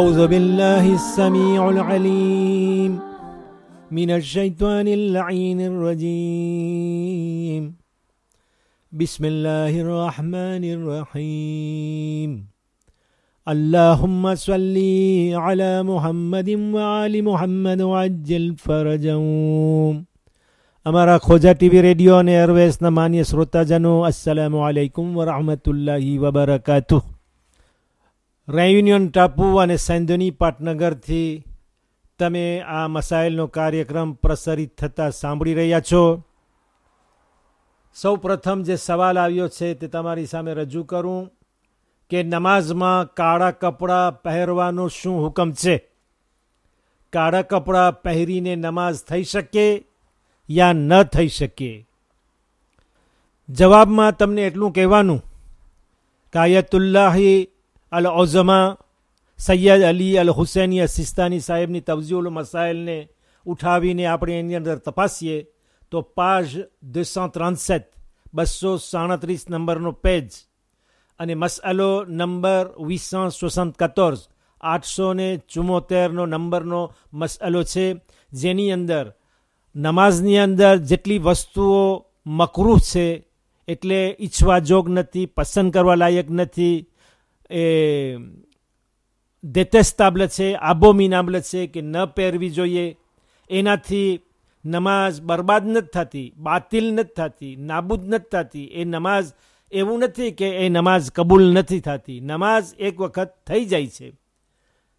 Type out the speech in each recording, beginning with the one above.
أعوذ بالله السميع العليم من الشيطان اللعين الرجيم بسم الله الرحمن الرحيم اللهم صل على محمد وعلى محمد وعجل فرجهم تي في راديو نيرويس نماني એરવેસના માન્ય السلام عليكم ورحمة الله وبركاته રેયુનિયન ટાપુ અને સેન્ધની પાટનગરથી તમે આ મસાઇલનો કાર્યક્રમ પ્રસારિત થતાં સાંભળી રહ્યા છો સૌ પ્રથમ જે સવાલ આવ્યો છે તે તમારી સામે રજૂ કરું કે નમાઝમાં કાળા કપડાં પહેરવાનો શું હુકમ છે કાળા કપડાં પહેરીને નમાઝ થઈ શકે યા ન થઈ શકે જવાબમાં તમને એટલું કહેવાનું કાયતુલ્લાહી અલ ઓઝમા સૈયદ અલી અલ હુસૈની સિસ્તાની સાહેબની તવજીઉલ મસાઇલને ઉઠાવીને આપણે એની અંદર તપાસીએ તો પાજ દસો ત્રાસઠ બસો સાડત્રીસ નંબરનો પેજ અને મસઅલો નંબર વીસો સોસંત કતોર્સ આઠસો ને ચુમ્મોતેરનો નંબરનો મસઅલો છે જેની અંદર નમાઝની અંદર જેટલી વસ્તુઓ મકરૂફ છે એટલે ઈચ્છવા જોગ નથી પસંદ કરવા લાયક નથી ડેટેસ્ટાબલ છે આબોમિનાબલ છે કે ન પહેરવી જોઈએ એનાથી નમાઝ બરબાદ નથી થતી બાતિલ નથી થતી નાબૂદ નથી થતી એ નમાઝ એવું નથી કે એ નમાઝ કબૂલ નથી થતી નમાઝ એક વખત થઈ જાય છે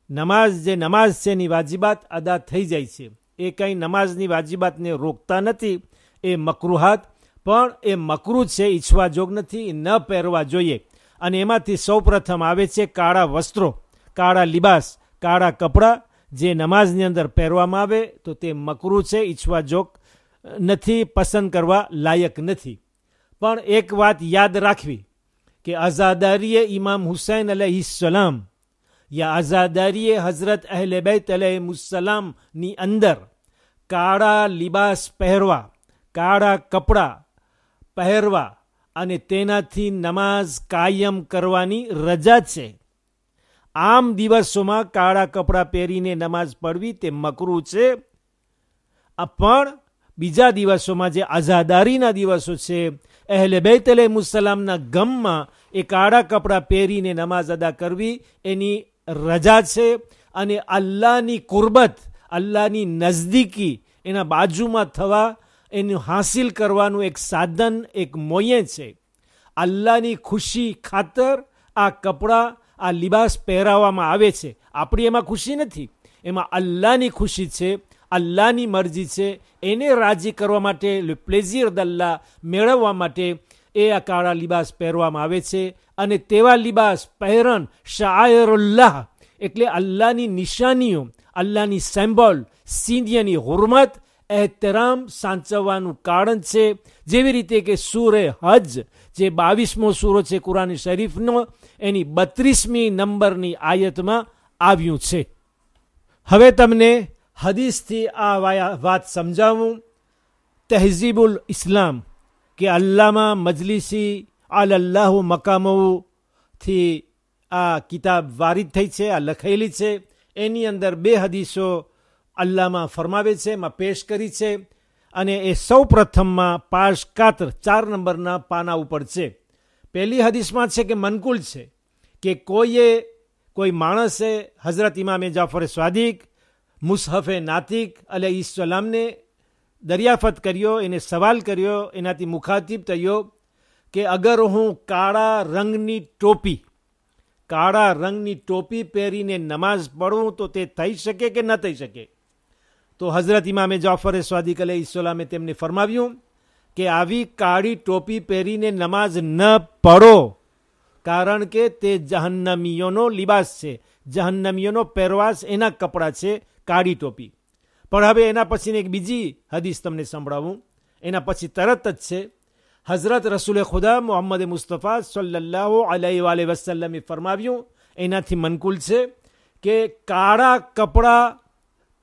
નમાઝ જે નમાઝ છે એની વાજીબાત અદા થઈ જાય છે એ કંઈ નમાઝની વાજીબાતને રોકતા નથી એ મકરુહાત પણ એ મકરૂ છે ઈચ્છવા જોગ નથી ન પહેરવા જોઈએ અને એમાંથી સૌપ્રથમ આવે છે કાળા વસ્ત્રો કાળા લિબાસ કાળા કપડાં જે નમાઝની અંદર પહેરવામાં આવે તો તે મકરૂ છે ઈચ્છવા જોક નથી પસંદ કરવા લાયક નથી પણ એક વાત યાદ રાખવી કે આઝાદારીએ ઇમામ હુસૈન અલહીસલામ યા આઝાદારીએ હઝરત અહલે બૈત અલહમુસલામની અંદર કાળા લિબાસ પહેરવા કાળા કપડાં પહેરવા અને તેનાથી નમાઝ કાયમ કરવાની રજા છે આમ દિવસોમાં કાળા કપડાં પહેરીને નમાઝ પઢવી તે મકરું છે પણ બીજા દિવસોમાં જે આઝાદારીના દિવસો છે અહેલે બેતલે મુસલામના ગમમાં એ કાળા કપડાં પહેરીને નમાઝ અદા કરવી એની રજા છે અને અલ્લાહની કુરબત અલ્લાહની નજદીકી એના બાજુમાં થવા એનું હાંસિલ કરવાનું એક સાધન એક મોયે છે અલ્લાહની ખુશી ખાતર આ કપડાં આ લિબાસ પહેરાવવામાં આવે છે આપણી એમાં ખુશી નથી એમાં અલ્લાહની ખુશી છે અલ્લાહની મરજી છે એને રાજી કરવા માટે પ્લેઝિયર દલ્લા મેળવવા માટે એ આ કાળા લિબાસ પહેરવામાં આવે છે અને તેવા લિબાસ પહેરણ શાયરુલ્લાહ એટલે અલ્લાહની નિશાનીઓ અલ્લાહની સેમ્બોલ સિંધિયાની હુરમત એહતરામ સાચવવાનું કારણ છે જેવી રીતે કે સૂરે હજ જે બાવીસમો સૂરો છે કુરાની શરીફનો એની બત્રીસમી નંબરની આયતમાં આવ્યું છે હવે તમને હદીસથી આ વાત સમજાવું તહેઝીબુલ ઇસ્લામ કે અલ્લામા મજલિસી અલ અલ્લાહુ મકામવથી આ કિતાબ વારિત થઈ છે આ લખેલી છે એની અંદર બે હદીસો અલ્લામાં ફરમાવે છે એમાં પેશ કરી છે અને એ સૌ પ્રથમમાં પાશ કાતર ચાર નંબરના પાના ઉપર છે પહેલી હદીસમાં છે કે મનકુલ છે કે કોઈએ કોઈ માણસે હઝરત ઇમામે જાફર સ્વાદિક મુસહફે નાતિક અલે ઈસલામને દરિયાફત કર્યો એને સવાલ કર્યો એનાથી મુખાતિબ થયો કે અગર હું કાળા રંગની ટોપી કાળા રંગની ટોપી પહેરીને નમાઝ પઢું તો તે થઈ શકે કે ન થઈ શકે તો હઝરત ઇમામે જાફર સ્વાદી કલે ઇસલામે તેમને ફરમાવ્યું કે આવી કાળી ટોપી પહેરીને નમાઝ ન પડો કારણ કે તે જહન્નમીઓનો લિબાસ છે જહન્નમીઓનો પહેરવાશ એના કપડાં છે કાળી ટોપી પણ હવે એના પછીને એક બીજી હદીસ તમને સંભળાવું એના પછી તરત જ છે હઝરત રસુલ ખુદા મોહમ્મદ મુસ્તફા સલ્લાહુ અલૈ વસલમે ફરમાવ્યું એનાથી મનકુલ છે કે કાળા કપડાં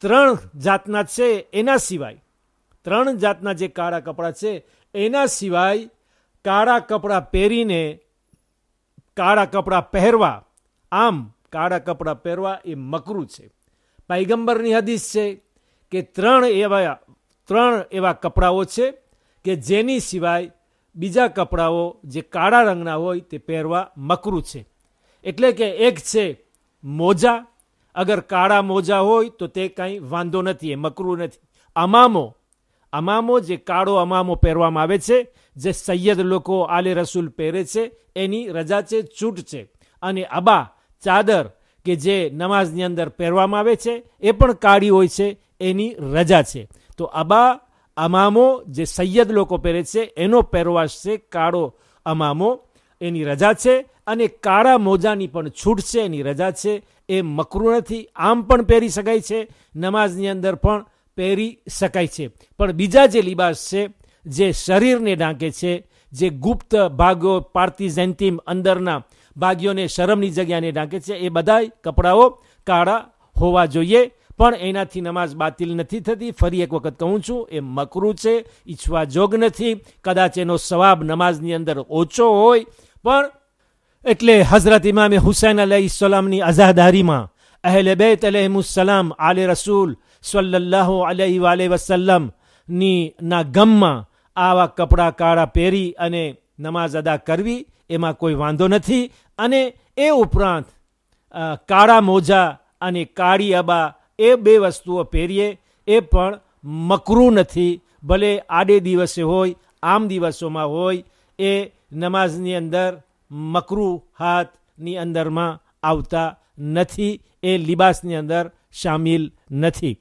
ત્રણ જાતના છે એના સિવાય ત્રણ જાતના જે કાળા કપડાં છે એના સિવાય કાળા કપડાં પહેરીને કાળા કપડાં પહેરવા આમ કાળા કપડાં પહેરવા એ મકરું છે પૈગંબરની હદીસ છે કે ત્રણ એવા ત્રણ એવા કપડાઓ છે કે જેની સિવાય બીજા કપડાઓ જે કાળા રંગના હોય તે પહેરવા મકરું છે એટલે કે એક છે મોજા અગર કાળા મોજા હોય તો તે કાંઈ વાંધો નથી એ મકરું નથી અમામો અમામો જે કાળો અમામો પહેરવામાં આવે છે જે સૈયદ લોકો આલે રસૂલ પહેરે છે એની રજા છે છૂટ છે અને અબા ચાદર કે જે નમાઝની અંદર પહેરવામાં આવે છે એ પણ કાળી હોય છે એની રજા છે તો અબા અમામો જે સૈયદ લોકો પહેરે છે એનો પહેરવાશ છે કાળો અમામો એની રજા છે અને કાળા મોજાની પણ છૂટ છે એની રજા છે એ મકરૂ નથી આમ પણ પહેરી શકાય છે નમાઝની અંદર પણ પહેરી શકાય છે પણ બીજા જે લિબાસ છે જે શરીરને ઢાંકે છે જે ગુપ્ત ભાગો પારતી જેન્તિમ અંદરના ભાગ્યોને શરમની જગ્યાને ઢાંકે છે એ બધાય કપડાઓ કાળા હોવા જોઈએ પણ એનાથી નમાઝ બાતિલ નથી થતી ફરી એક વખત કહું છું એ મકરૂ છે ઈચ્છવા જોગ નથી કદાચ એનો સ્વાબ નમાઝની અંદર ઓછો હોય પણ એટલે હઝરત ઇમામે હુસૈન અલહીસલામની અઝાદારીમાં અહેલે બેત અલહમુસલામ આલે રસૂલ સલ્લાહ અલહી વાલે વસલ્લમની ના ગમમાં આવા કપડાં કાળા પહેરી અને નમાઝ અદા કરવી એમાં કોઈ વાંધો નથી અને એ ઉપરાંત કાળા મોજા અને કાળી અબા એ બે વસ્તુઓ પહેરીએ એ પણ મકરૂ નથી ભલે આડે દિવસે હોય આમ દિવસોમાં હોય એ નમાઝની અંદર મકરૂહાતની અંદરમાં આવતા નથી એ લિબાસની અંદર શામિલ નથી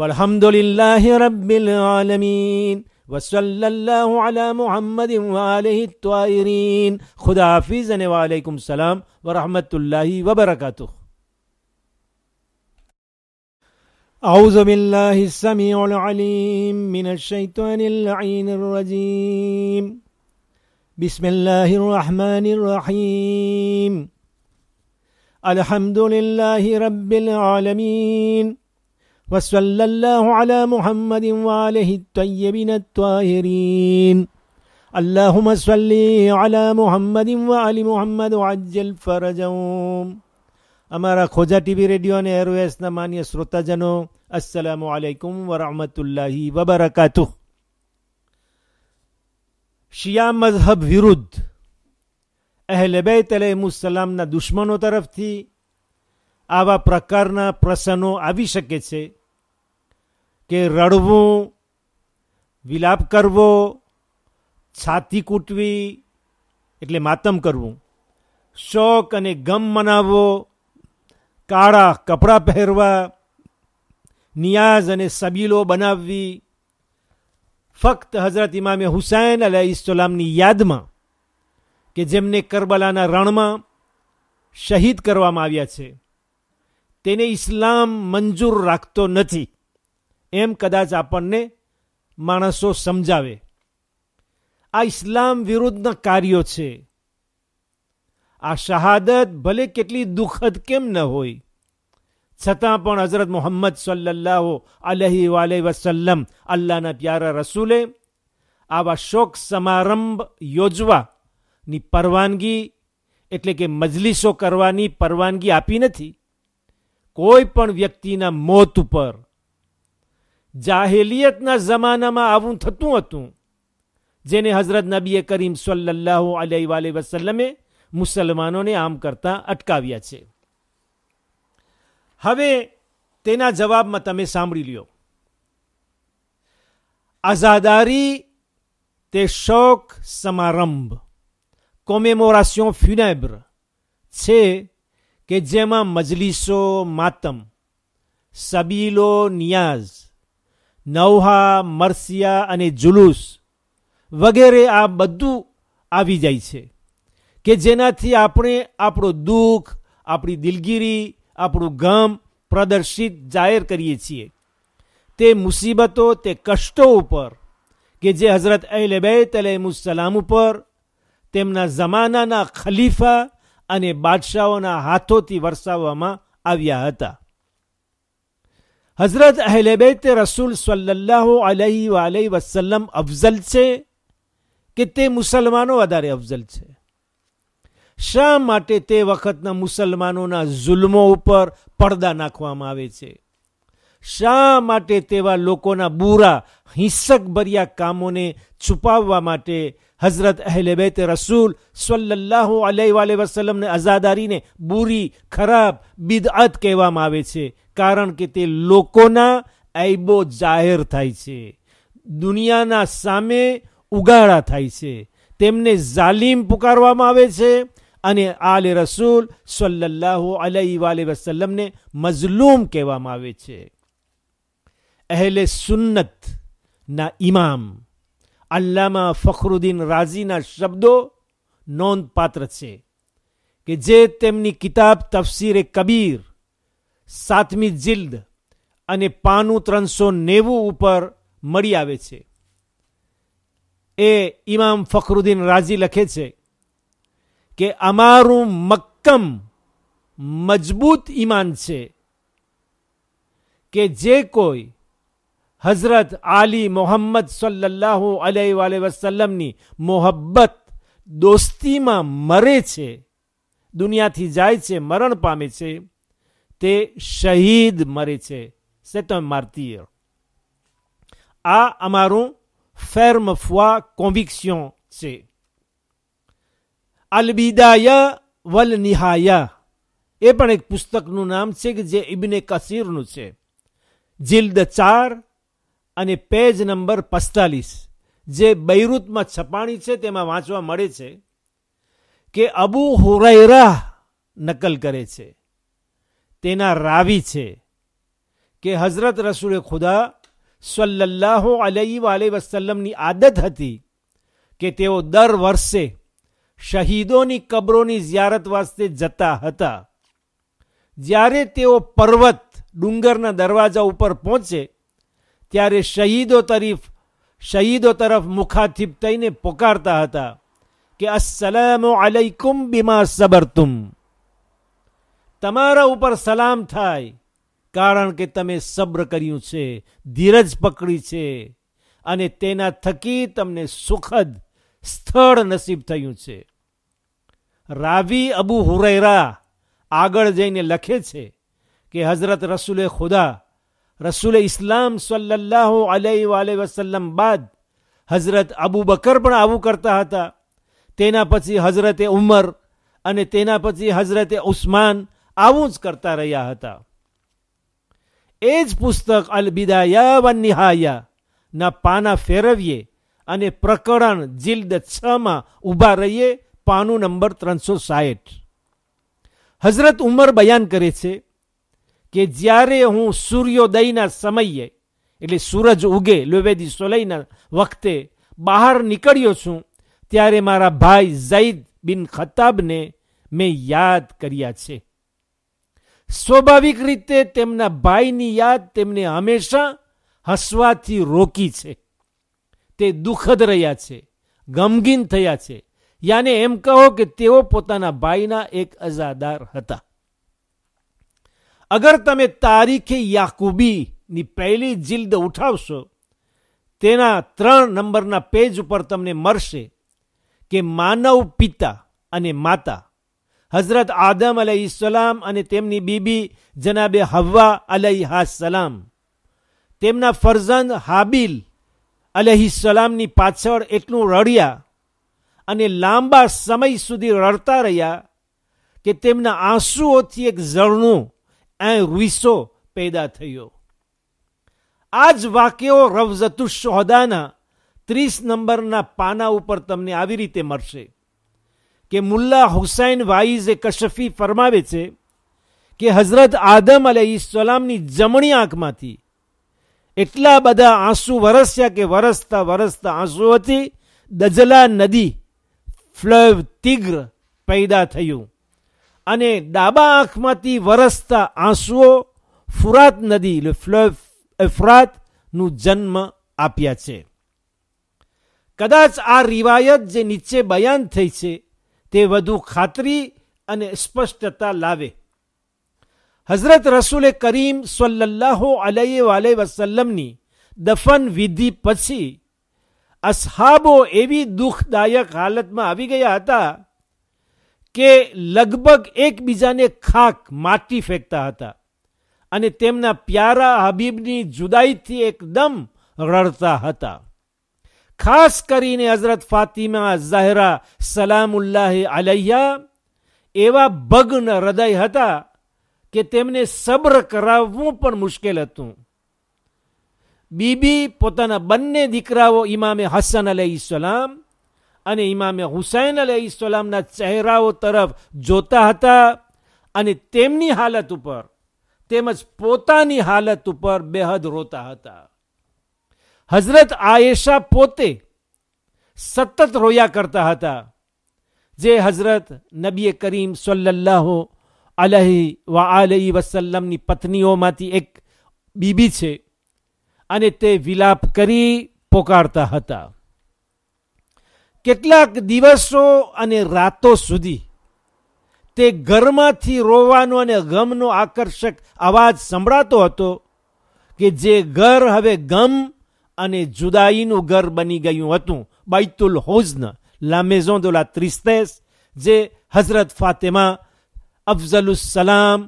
વલહમદુલિલ્લાહ રબ્બિલ આલમીન وصلى الله على محمد وآله الطاهرين خدا حافظنا وعليكم السلام ورحمة الله وبركاته أعوذ بالله السميع العليم من الشيطان اللعين الرجيم بسم الله الرحمن الرحيم الحمد لله رب العالمين وصلى الله على محمد وآله الطيبين الطاهرين اللهم صل على محمد وآل محمد وعجل فرجهم আমার ریڈیو نے ایرویس এয়ারওয়েজ না جنو السلام علیکم আলাইকুম اللہ وبرکاتہ શિયા મઝહબ વિરુદ્ધ અહેલે બેત અલહમુસલામના દુશ્મનો તરફથી આવા પ્રકારના પ્રસંગો આવી શકે છે કે રડવું વિલાપ કરવો છાતી કૂટવી એટલે માતમ કરવું શોક અને ગમ મનાવવો કાળા કપડાં પહેરવા નિયાઝ અને સબીલો બનાવવી ફક્ત હઝરત ઇમામે હુસૈન અલાઈસલામની યાદમાં કે જેમને કરબલાના રણમાં શહીદ કરવામાં આવ્યા છે તેને ઇસ્લામ મંજૂર રાખતો નથી એમ કદાચ આપણને માણસો સમજાવે આ ઇસ્લામ વિરુદ્ધના કાર્યો છે આ શહાદત ભલે કેટલી દુઃખદ કેમ ન હોય છતાં પણ હઝરત મોહમ્મદ સલ્લાહુ અલહી વાલે વસલ્લમ અલ્લાહના પ્યારા રસૂલે આવા શોક સમારંભ યોજવાની પરવાનગી એટલે કે મજલિસો કરવાની પરવાનગી આપી નથી કોઈ પણ વ્યક્તિના મોત ઉપર જાહેલિયતના જમાનામાં આવું થતું હતું જેને હઝરત નબીએ કરીમ સલ્લાહુ અલહી વાલે વસલ્લમે મુસલમાનોને આમ કરતાં અટકાવ્યા છે હવે તેના જવાબમાં તમે સાંભળી લ્યો આઝાદારી તે શોક સમારંભ કોમેમોરાસિયોન ફ્યુનેબ્ર છે કે જેમાં મજલિસો માતમ સબીલો નિયાઝ નૌહા મરસિયા અને જુલુસ વગેરે આ બધું આવી જાય છે કે જેનાથી આપણે આપણો દુઃખ આપણી દિલગીરી આપણું ગમ પ્રદર્શિત જાહેર કરીએ છીએ તે મુસીબતો તે કષ્ટો ઉપર કે જે હઝરત અહલે બેત અલહમુસલામ ઉપર તેમના જમાનાના ખલીફા અને બાદશાહોના હાથોથી વરસાવવામાં આવ્યા હતા હઝરત અહલેબેત રસૂલ સલ્લાહ અલહી વાલહી વસલમ અફઝલ છે કે તે મુસલમાનો વધારે અફઝલ છે શા માટે તે વખતના મુસલમાનોના જુલ્મો ઉપર પડદા નાખવામાં આવે છે શા માટે તેવા લોકોના બુરા હિંસક ભર્યા કામોને છુપાવવા માટે હઝરત અહેલે બેત રસૂલ સલ્લાહુ અલૈ વસલમને અઝાદારીને બુરી ખરાબ બિદઅત કહેવામાં આવે છે કારણ કે તે લોકોના આઈબો જાહેર થાય છે દુનિયાના સામે ઉગાડા થાય છે તેમને જાલિમ પુકારવામાં આવે છે અને આલ રસૂલ સલ્લાહુ અલહી વસલ્લમને મઝલૂમ કહેવામાં આવે છે અહેલે સુન્નત ના ઇમામ અલ્લામા ફખરુદ્દીન રાઝીના શબ્દો નોંધપાત્ર છે કે જે તેમની કિતાબ તફસીરે કબીર સાતમી જિલ્દ અને પાનું ત્રણસો નેવું ઉપર મળી આવે છે એ ઇમામ ફખરુદ્દીન રાઝી લખે છે કે અમારું મક્કમ મજબૂત ઈમાન છે કે જે કોઈ હઝરત આલી મોહમ્મદ સલ્લાહુ અલૈ વસલમની મોહબ્બત દોસ્તીમાં મરે છે દુનિયાથી જાય છે મરણ પામે છે તે શહીદ મરે છે સેતમ મારતીય આ અમારું ફેર્મ ફ્વા કોન્વિક્સિયોન છે અલબિદાયા વલ નિહાયા એ પણ એક પુસ્તકનું નામ છે કે જે ઇબને કસીરનું છે જિલ્દ ચાર અને પેજ નંબર પસ્તાલીસ જે બૈરૂતમાં છપાણી છે તેમાં વાંચવા મળે છે કે અબુ હુરૈરા નકલ કરે છે તેના રાવી છે કે હઝરત રસુલ ખુદા સલ્લાહુ અલહી વાલે વસલમની આદત હતી કે તેઓ દર વર્ષે શહીદોની કબરોની ziyarત વાસ્તે જતા હતા જ્યારે તેઓ પર્વત ડુંગરના દરવાજા ઉપર પહોંચે ત્યારે શહીદો તરીફ શહીદો તરફ મુખાથીબ થઈને પોકારતા હતા કે અસલામુ અલૈકુમ સબર સબરતુમ તમારા ઉપર સલામ થાય કારણ કે તમે સબ્ર કર્યું છે ધીરજ પકડી છે અને તેના થકી તમને સુખદ સ્થળ નસીબ થયું છે રાવી અબુ હુરૈરા આગળ જઈને લખે છે કે હઝરત રસુલે ખુદા રસુલે ઇસ્લામ સલ્લાહુ અલૈ વસલ્લમ બાદ હઝરત અબુ બકર પણ આવું કરતા હતા તેના પછી હઝરતે ઉમર અને તેના પછી હઝરતે ઉસ્માન આવું જ કરતા રહ્યા હતા એ જ પુસ્તક અલ બિદાયા વન નિહાયા ના પાના ફેરવીએ અને પ્રકરણ જિલ્દ છમાં ઊભા રહીએ પાનું નંબર ત્રણસો સાહીઠ હઝરત ઉમર બયાન કરે છે કે જ્યારે હું સૂર્યોદયના સમયે એટલે સૂરજ ઉગે લોવેદી સોલઈના વખતે બહાર નીકળ્યો છું ત્યારે મારા ભાઈ ઝૈદ બિન ખતાબને મેં યાદ કર્યા છે સ્વાભાવિક રીતે તેમના ભાઈની યાદ તેમને હંમેશા હસવાથી રોકી છે તે દુઃખદ રહ્યા છે ગમગીન થયા છે યાને એમ કહો કે તેઓ પોતાના ભાઈના એક અજાદાર હતા અગર તમે તારીખે યાકુબીની પહેલી જિલ્દ ઉઠાવશો તેના ત્રણ નંબરના પેજ ઉપર તમને મળશે કે માનવ પિતા અને માતા હઝરત આદમ અલહી સલામ અને તેમની બીબી જનાબે હવા અલહા સલામ તેમના ફરઝંદ હાબિલ અલહિસલામની પાછળ એટલું રડ્યા અને લાંબા સમય સુધી રડતા રહ્યા કે તેમના આંસુઓથી એક ઝરણું એ રૂઈસો પેદા થયો આ જ વાક્યો રવઝતુ ત્રીસ નંબરના પાના ઉપર તમને આવી રીતે મળશે કે મુલ્લા હુસૈન વાઈઝે કશફી ફરમાવે છે કે હઝરત આદમ અલૈસલામની જમણી આંખમાંથી એટલા બધા આંસુ વરસ્યા કે વરસતા વરસતા આંસુ હતી દજલા નદી ફ્લવ તીગ્ર પૈદા થયું અને ડાબા આંખમાંથી વરસતા આંસુઓ ફુરાત નદી એટલે ફ્લવ ફુરાતનું જન્મ આપ્યા છે કદાચ આ રિવાયત જે નીચે બયાન થઈ છે તે વધુ ખાતરી અને સ્પષ્ટતા લાવે હઝરત રસુલે કરીમ સોલ્લાહુ અલય વસલ્લમની દફન વિધિ પછી અસહાબો એવી દુઃખદાયક હાલતમાં આવી ગયા હતા કે લગભગ એકબીજાને ખાક માટી ફેંકતા હતા અને તેમના પ્યારા હબીબની જુદાઈથી એકદમ રડતા હતા ખાસ કરીને હઝરત ફાતિમા ઝાહરા સલામુલ્લાહ અલૈયા એવા ભગ્ન હૃદય હતા કે તેમને સબ્ર કરાવવું પણ મુશ્કેલ હતું બીબી પોતાના બંને દીકરાઓ ઇમામે હસન અલે ઇસલામ અને ઇમામે હુસૈન અલે ઇસલામના ચહેરાઓ તરફ જોતા હતા અને તેમની હાલત ઉપર તેમજ પોતાની હાલત ઉપર બેહદ રોતા હતા હઝરત આયેશા પોતે સતત રોયા કરતા હતા જે હઝરત નબી કરીમ સલ્લલ્લાહુ અલહી વા આલહી વસલ્લમની પત્નીઓમાંથી એક બીબી છે અને તે વિલાપ કરી પોકારતા હતા કેટલાક દિવસો અને રાતો સુધી તે ઘરમાંથી રોવાનો અને ગમનો આકર્ષક અવાજ સંભળાતો હતો કે જે ઘર હવે ગમ અને જુદાઈનું ઘર બની ગયું હતું બૈતુલ હોઝન લામેઝોન દોલા ત્રિસ્તેસ જે હઝરત ફાતેમાં અફઝલુસલામ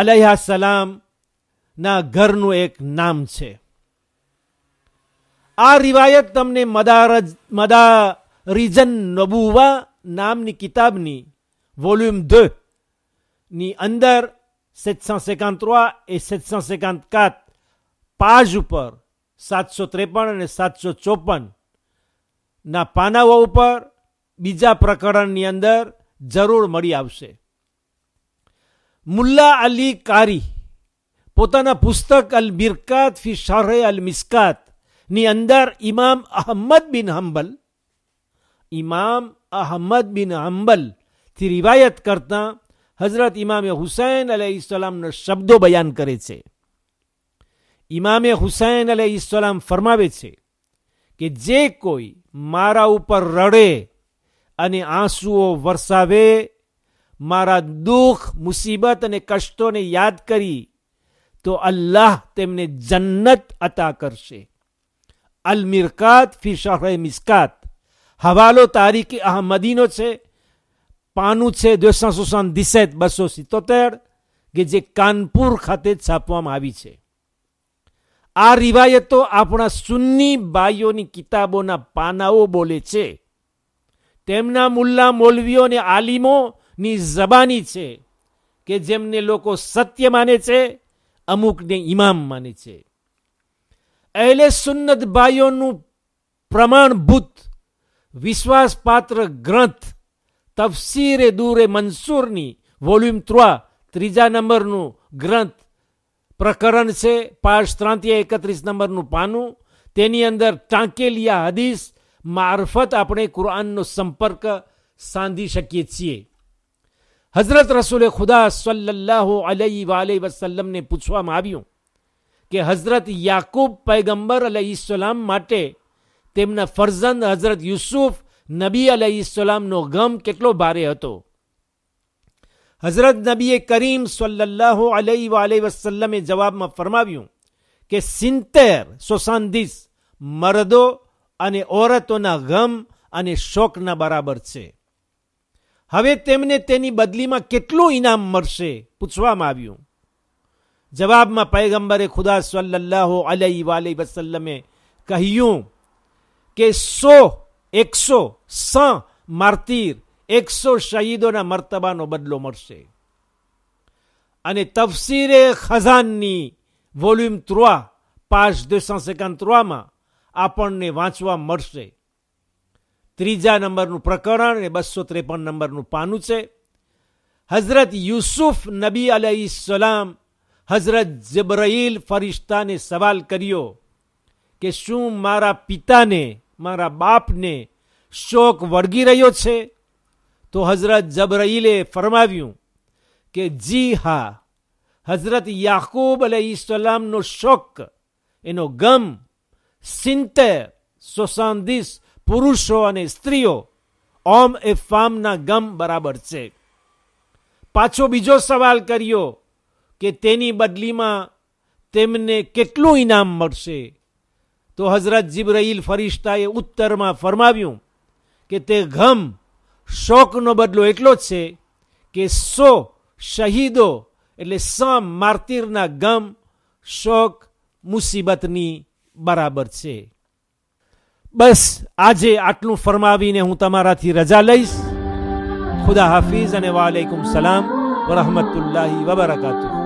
અલહ્યા સલામ ના ઘરનું એક નામ છે આ રિવાયત તમને મદારજ મદારિજન નબુવા નામની કિતાબની વોલ્યુમ દો ની અંદર સેતસો સેકાંત એ સેતસો સેકાંત કાત પાજ ઉપર સાતસો ત્રેપન અને સાતસો ચોપન ના પાનાઓ ઉપર બીજા પ્રકરણની અંદર જરૂર મળી આવશે મુલ્લા અલી કારી પોતાના પુસ્તક અલ મિરકાત ફી શારે અલ મિસ્કાત ની અંદર ઇમામ અહમદ બિન હંબલ ઇમામ અહમદ બિન હંબલ થી રિવાયત કરતા હઝરત ઇમામે હુસૈન અલે ઇસલામના શબ્દો બયાન કરે છે ઇમામે હુસૈન અલે ઇસલામ ફરમાવે છે કે જે કોઈ મારા ઉપર રડે અને આંસુઓ વરસાવે મારા દુઃખ મુસીબત અને કષ્ટોને યાદ કરી તો અલ્લાહ તેમને જન્નત અતા કરશે અલ મિરકાત ફી શહરે મિસ્કાત હવાલો તારીખે અહમદીનો છે પાનું છે દોસા સુસાન દિસેત બસો સિત્તોતેર કે જે કાનપુર ખાતે છાપવામાં આવી છે આ રિવાયતો આપણા સુન્ની બાઈઓની કિતાબોના પાનાઓ બોલે છે તેમના મુલ્લા મોલવીઓ અને આલિમો ની જબાની છે કે જેમને લોકો સત્ય માને છે અમુકને ઇમામ માને છે અહેલે સુન્નત ભાઈઓનું પ્રમાણભૂત વિશ્વાસપાત્ર ગ્રંથ તફસીરે દૂરે મંસૂરની વોલ્યુમ ત્રણ ત્રીજા નંબરનું ગ્રંથ પ્રકરણ છે પાઠ ત્રાંતિયા એકત્રીસ નંબરનું પાનું તેની અંદર ટાંકેલિયા હદીસ મારફત આપણે કુરાનનો સંપર્ક સાંધી શકીએ છીએ હઝરત રસૂલે ખુદા સલ્લાહ અલહી વાલી વસલ્લમને પૂછવામાં આવ્યું કે હઝરત યાકૂબ પૈગંબર અલહીસલામ માટે તેમના ફરઝંદ હઝરત યુસુફ નબી અલહીસલામનો ગમ કેટલો ભારે હતો હઝરત નબીએ કરીમ સલ્લાહ અલહી વાલી વસલ્લમે જવાબમાં ફરમાવ્યું કે સિત્તેર સોસાંદીસ મરદો અને ઓરતોના ગમ અને શોકના બરાબર છે હવે તેમને તેની બદલીમાં કેટલું ઇનામ મળશે પૂછવામાં આવ્યું જવાબમાં પૈગંબરે ખુદા સલ્લાહુ અલહી વાલી વસલ્લમે કહ્યું કે સો એકસો સ માર્તીર એકસો શહીદોના મર્તબાનો બદલો મળશે અને તફસીરે ખઝાનની વોલ્યુમ ત્રુઆ પાસ દોસો સેકન્ડ ત્રવામાં આપણને વાંચવા મળશે ત્રીજા નંબરનું પ્રકરણ અને બસો ત્રેપન નંબરનું પાનું છે હઝરત યુસુફ નબી સલામ હઝરત જબરાઈલ ફરિશ્તાને સવાલ કર્યો કે શું મારા પિતાને મારા બાપને શોક વળગી રહ્યો છે તો હઝરત જબરાઈલે ફરમાવ્યું કે જી હા હઝરત યાકૂબ અલહીસલામનો શોક એનો ગમ સિંતે સોસાંદિસ પુરુષો અને સ્ત્રીઓ ઓમ એ ફામના ગમ બરાબર છે પાછો બીજો સવાલ કર્યો કે તેની બદલીમાં તેમને કેટલું ઇનામ મળશે તો હઝરત જિબ્રાઈલ ફરિશ્તાએ ઉત્તરમાં ફરમાવ્યું કે તે ગમ શોકનો બદલો એટલો જ છે કે સો શહીદો એટલે સ માર્તિરના ગમ શોક મુસીબતની બરાબર છે બસ આજે આટલું ફરમાવીને હું તમારાથી રજા લઈશ ખુદા હાફિઝ અને વાલેકુમ સલામ વરહમતુલ્લાહી વબરકાતુહ